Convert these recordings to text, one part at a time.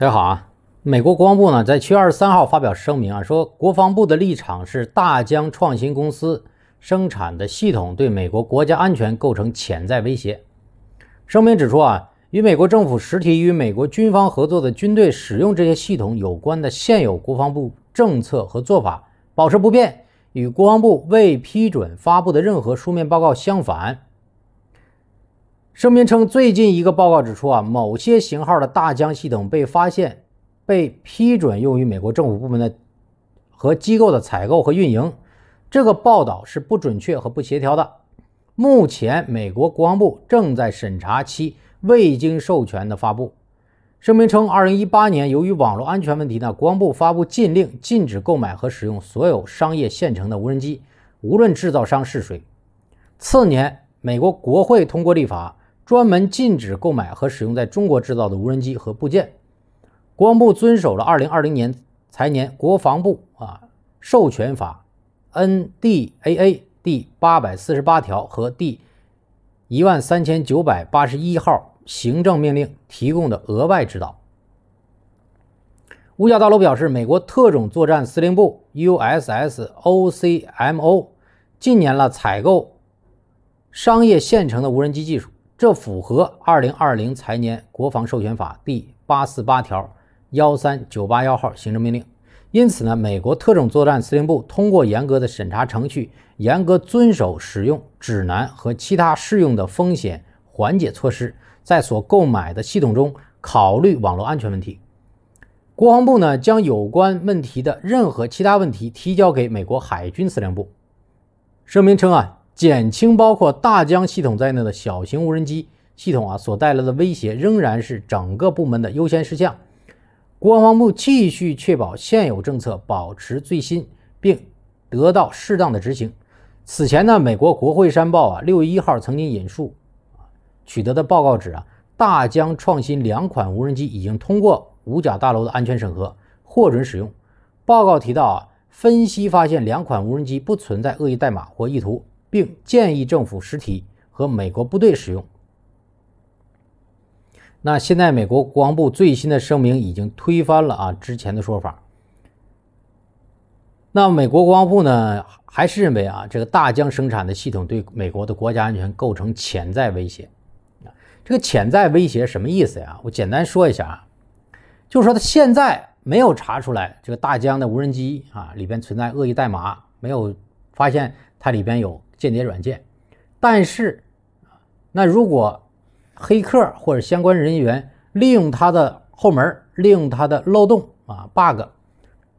大家好啊！美国国防部呢在七月二十三号发表声明啊，说国防部的立场是大疆创新公司生产的系统对美国国家安全构成潜在威胁。声明指出啊，与美国政府实体与美国军方合作的军队使用这些系统有关的现有国防部政策和做法保持不变，与国防部未批准发布的任何书面报告相反。声明称，最近一个报告指出，啊，某些型号的大疆系统被发现被批准用于美国政府部门的和机构的采购和运营。这个报道是不准确和不协调的。目前，美国国防部正在审查其未经授权的发布。声明称，二零一八年由于网络安全问题呢，国防部发布禁令，禁止购买和使用所有商业现成的无人机，无论制造商是谁。次年，美国国会通过立法。专门禁止购买和使用在中国制造的无人机和部件。国防部遵守了2020年财年国防部啊授权法 （NDAA） 第八百四十八条和第13981号行政命令提供的额外指导。五角大楼表示，美国特种作战司令部 u s s o c m o 近年了采购商业现成的无人机技术。这符合2020财年国防授权法第八四八条、13981号行政命令。因此呢，美国特种作战司令部通过严格的审查程序，严格遵守使用指南和其他适用的风险缓解措施，在所购买的系统中考虑网络安全问题。国防部呢，将有关问题的任何其他问题提交给美国海军司令部。声明称啊。减轻包括大疆系统在内的小型无人机系统啊所带来的威胁，仍然是整个部门的优先事项。国防部继续确保现有政策保持最新，并得到适当的执行。此前呢，美国国会山报啊六月一号曾经引述取得的报告指啊，大疆创新两款无人机已经通过五角大楼的安全审核，获准使用。报告提到啊，分析发现两款无人机不存在恶意代码或意图。并建议政府实体和美国部队使用。那现在美国国防部最新的声明已经推翻了啊之前的说法。那美国国防部呢，还是认为啊这个大疆生产的系统对美国的国家安全构成潜在威胁。这个潜在威胁什么意思呀？我简单说一下啊，就是说他现在没有查出来这个大疆的无人机啊里边存在恶意代码，没有发现它里边有。间谍软件，但是啊，那如果黑客或者相关人员利用它的后门，利用它的漏洞啊、bug，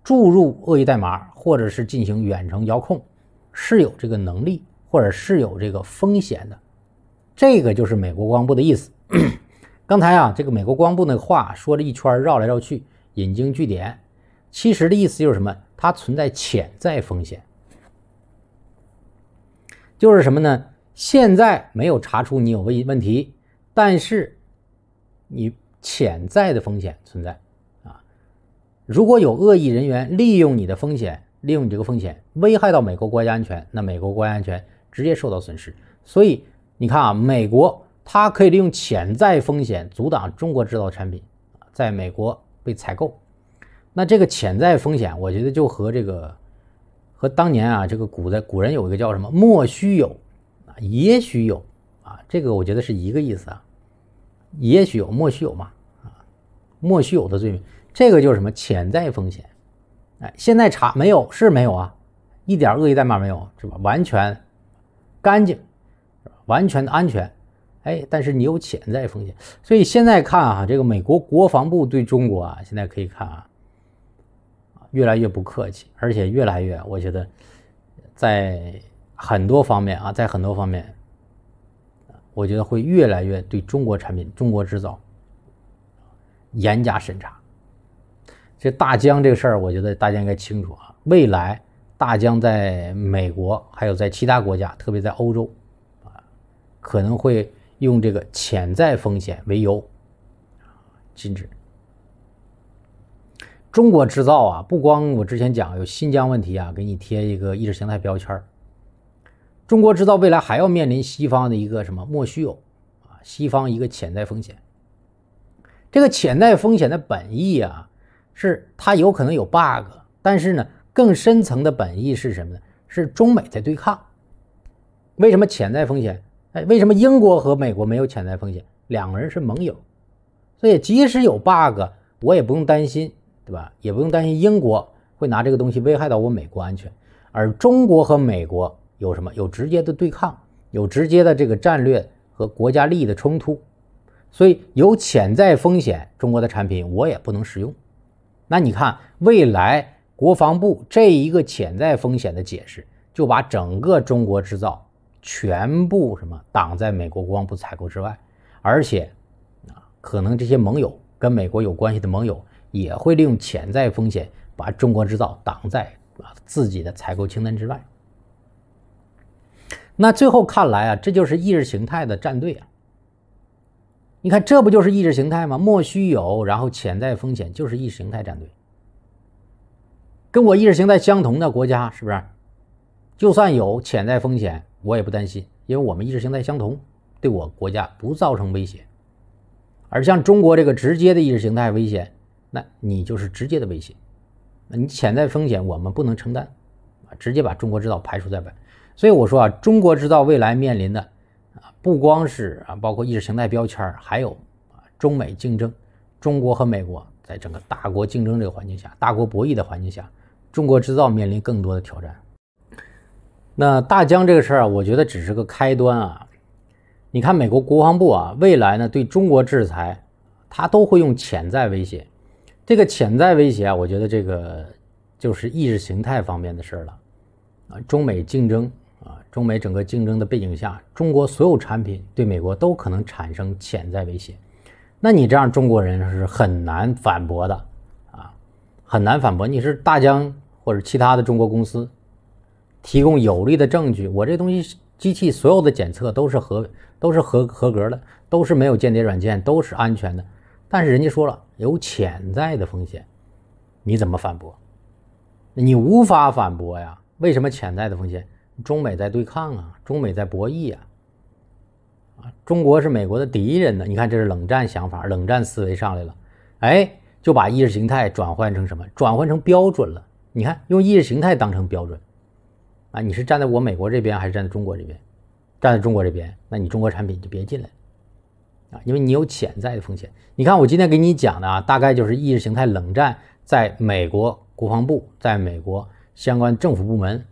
注入恶意代码，或者是进行远程遥控，是有这个能力，或者是有这个风险的。这个就是美国光部的意思。刚才啊，这个美国光部那个话说了一圈，绕来绕去，引经据典，其实的意思就是什么？它存在潜在风险。就是什么呢？现在没有查出你有问问题，但是你潜在的风险存在，啊，如果有恶意人员利用你的风险，利用你这个风险危害到美国国家安全，那美国国家安全直接受到损失。所以你看啊，美国它可以利用潜在风险阻挡中国制造产品在美国被采购，那这个潜在风险，我觉得就和这个。和当年啊，这个古代古人有一个叫什么“莫须有”，啊，也许有啊，这个我觉得是一个意思啊，也许有，莫须有嘛，啊，莫须有的罪名，这个就是什么潜在风险，哎，现在查没有是没有啊，一点恶意代码没有是吧？完全干净，完全的安全，哎，但是你有潜在风险，所以现在看啊，这个美国国防部对中国啊，现在可以看啊。越来越不客气，而且越来越，我觉得在很多方面啊，在很多方面，我觉得会越来越对中国产品、中国制造严加审查。这大疆这个事儿，我觉得大家应该清楚啊。未来大疆在美国，还有在其他国家，特别在欧洲啊，可能会用这个潜在风险为由禁止。中国制造啊，不光我之前讲有新疆问题啊，给你贴一个意识形态标签儿。中国制造未来还要面临西方的一个什么莫须有啊？西方一个潜在风险。这个潜在风险的本意啊，是它有可能有 bug，但是呢，更深层的本意是什么呢？是中美在对抗。为什么潜在风险？哎，为什么英国和美国没有潜在风险？两个人是盟友，所以即使有 bug，我也不用担心。对吧？也不用担心英国会拿这个东西危害到我美国安全，而中国和美国有什么有直接的对抗，有直接的这个战略和国家利益的冲突，所以有潜在风险，中国的产品我也不能使用。那你看，未来国防部这一个潜在风险的解释，就把整个中国制造全部什么挡在美国国防部采购之外，而且啊，可能这些盟友跟美国有关系的盟友。也会利用潜在风险，把中国制造挡在啊自己的采购清单之外。那最后看来啊，这就是意识形态的战队啊。你看，这不就是意识形态吗？莫须有，然后潜在风险就是意识形态战队。跟我意识形态相同的国家，是不是？就算有潜在风险，我也不担心，因为我们意识形态相同，对我国家不造成威胁。而像中国这个直接的意识形态危险。那你就是直接的威胁，你潜在风险我们不能承担，啊，直接把中国制造排除在外。所以我说啊，中国制造未来面临的啊，不光是啊，包括意识形态标签，还有啊，中美竞争，中国和美国在整个大国竞争这个环境下，大国博弈的环境下，中国制造面临更多的挑战。那大疆这个事儿啊，我觉得只是个开端啊。你看美国国防部啊，未来呢对中国制裁，他都会用潜在威胁。这个潜在威胁啊，我觉得这个就是意识形态方面的事儿了，啊，中美竞争啊，中美整个竞争的背景下，中国所有产品对美国都可能产生潜在威胁，那你这样中国人是很难反驳的啊，很难反驳。你是大疆或者其他的中国公司，提供有力的证据，我这东西机器所有的检测都是合都是合合格的，都是没有间谍软件，都是安全的。但是人家说了有潜在的风险，你怎么反驳？你无法反驳呀？为什么潜在的风险？中美在对抗啊，中美在博弈啊，啊，中国是美国的敌人呢？你看这是冷战想法，冷战思维上来了，哎，就把意识形态转换成什么？转换成标准了？你看用意识形态当成标准，啊，你是站在我美国这边还是站在中国这边？站在中国这边，那你中国产品就别进来。啊，因为你有潜在的风险。你看，我今天给你讲的啊，大概就是意识形态冷战，在美国国防部，在美国相关政府部门，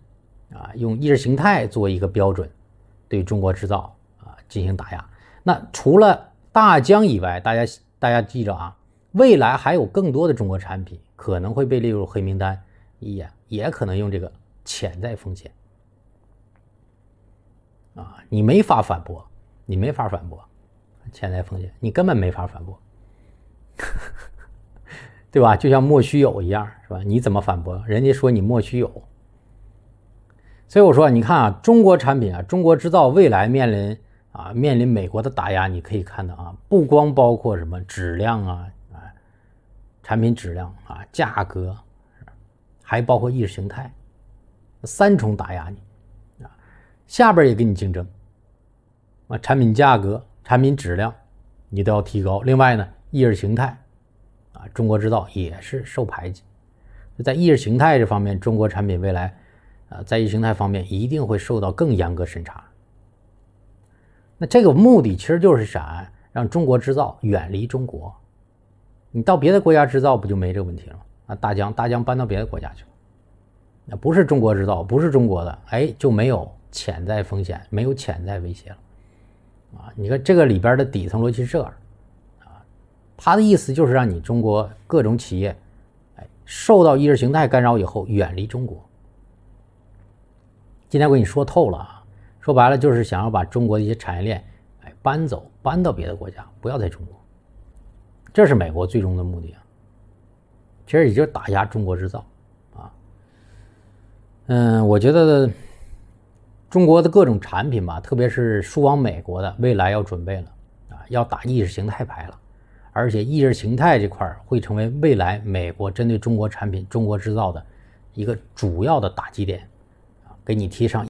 啊，用意识形态做一个标准，对中国制造啊进行打压。那除了大疆以外，大家大家记着啊，未来还有更多的中国产品可能会被列入黑名单，也也可能用这个潜在风险。啊，你没法反驳，你没法反驳。潜在风险，你根本没法反驳，对吧？就像莫须有一样，是吧？你怎么反驳？人家说你莫须有，所以我说，你看啊，中国产品啊，中国制造未来面临啊，面临美国的打压，你可以看到啊，不光包括什么质量啊，啊，产品质量啊，价格，还包括意识形态，三重打压你啊，下边也跟你竞争啊，产品价格。产品质量，你都要提高。另外呢，意识形态啊，中国制造也是受排挤。在意识形态这方面，中国产品未来，啊，在意识形态方面一定会受到更严格审查。那这个目的其实就是想让中国制造远离中国。你到别的国家制造不就没这个问题了？啊，大疆大疆搬到别的国家去了，那不是中国制造，不是中国的，哎，就没有潜在风险，没有潜在威胁了。啊，你看这个里边的底层逻辑是这样，啊，他的意思就是让你中国各种企业，哎，受到意识形态干扰以后远离中国。今天我给你说透了啊，说白了就是想要把中国的一些产业链，哎，搬走，搬到别的国家，不要在中国。这是美国最终的目的啊。其实也就是打压中国制造，啊，嗯，我觉得。中国的各种产品吧，特别是输往美国的，未来要准备了啊，要打意识形态牌了，而且意识形态这块会成为未来美国针对中国产品、中国制造的一个主要的打击点啊，给你贴上。